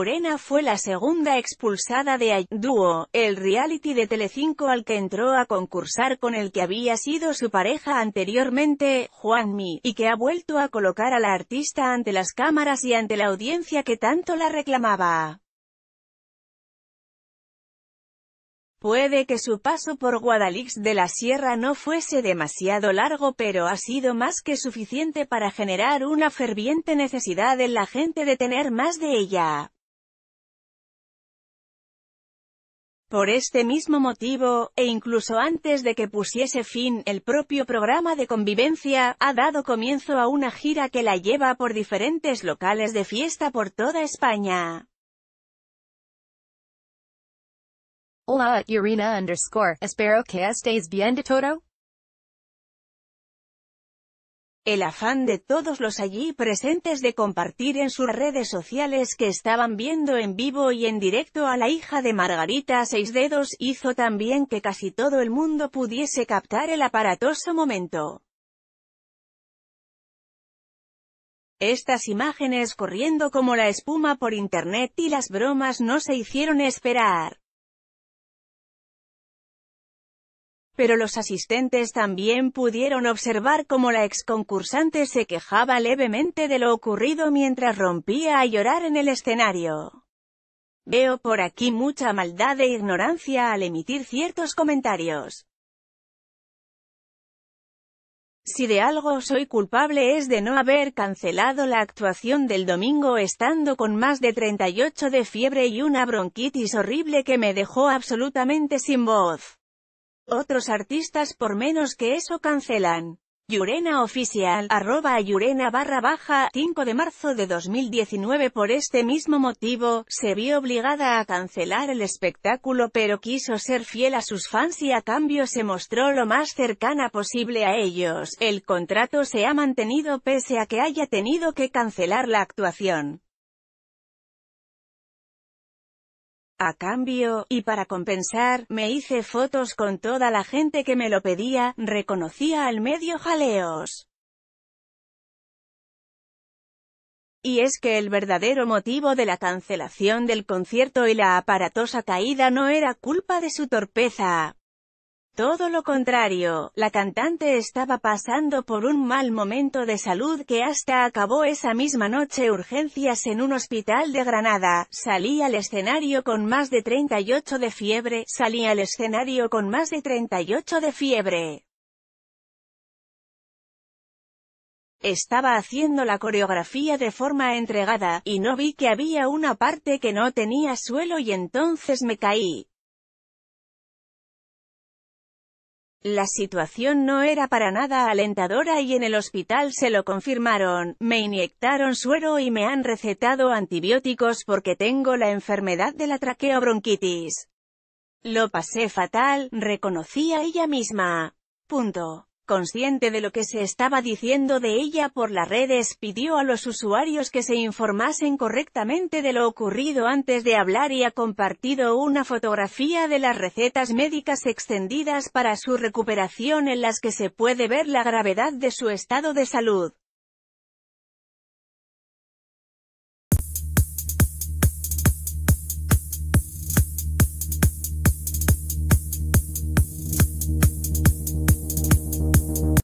Morena fue la segunda expulsada de Dúo, el reality de Telecinco al que entró a concursar con el que había sido su pareja anteriormente, Juanmi, y que ha vuelto a colocar a la artista ante las cámaras y ante la audiencia que tanto la reclamaba. Puede que su paso por Guadalix de la Sierra no fuese demasiado largo pero ha sido más que suficiente para generar una ferviente necesidad en la gente de tener más de ella. Por este mismo motivo, e incluso antes de que pusiese fin el propio programa de convivencia, ha dado comienzo a una gira que la lleva por diferentes locales de fiesta por toda España. que bien de el afán de todos los allí presentes de compartir en sus redes sociales que estaban viendo en vivo y en directo a la hija de Margarita Seis Dedos hizo también que casi todo el mundo pudiese captar el aparatoso momento. Estas imágenes corriendo como la espuma por internet y las bromas no se hicieron esperar. Pero los asistentes también pudieron observar cómo la ex concursante se quejaba levemente de lo ocurrido mientras rompía a llorar en el escenario. Veo por aquí mucha maldad e ignorancia al emitir ciertos comentarios. Si de algo soy culpable es de no haber cancelado la actuación del domingo estando con más de 38 de fiebre y una bronquitis horrible que me dejó absolutamente sin voz. Otros artistas por menos que eso cancelan. Yurena Oficial, arroba Yurena barra baja, 5 de marzo de 2019 Por este mismo motivo, se vio obligada a cancelar el espectáculo pero quiso ser fiel a sus fans y a cambio se mostró lo más cercana posible a ellos. El contrato se ha mantenido pese a que haya tenido que cancelar la actuación. A cambio, y para compensar, me hice fotos con toda la gente que me lo pedía, reconocía al medio jaleos. Y es que el verdadero motivo de la cancelación del concierto y la aparatosa caída no era culpa de su torpeza, todo lo contrario, la cantante estaba pasando por un mal momento de salud que hasta acabó esa misma noche urgencias en un hospital de Granada, salí al escenario con más de 38 de fiebre, salí al escenario con más de 38 de fiebre. Estaba haciendo la coreografía de forma entregada, y no vi que había una parte que no tenía suelo y entonces me caí, La situación no era para nada alentadora y en el hospital se lo confirmaron, me inyectaron suero y me han recetado antibióticos porque tengo la enfermedad de la traqueobronquitis. Lo pasé fatal, reconocía ella misma. Punto consciente de lo que se estaba diciendo de ella por las redes, pidió a los usuarios que se informasen correctamente de lo ocurrido antes de hablar y ha compartido una fotografía de las recetas médicas extendidas para su recuperación en las que se puede ver la gravedad de su estado de salud.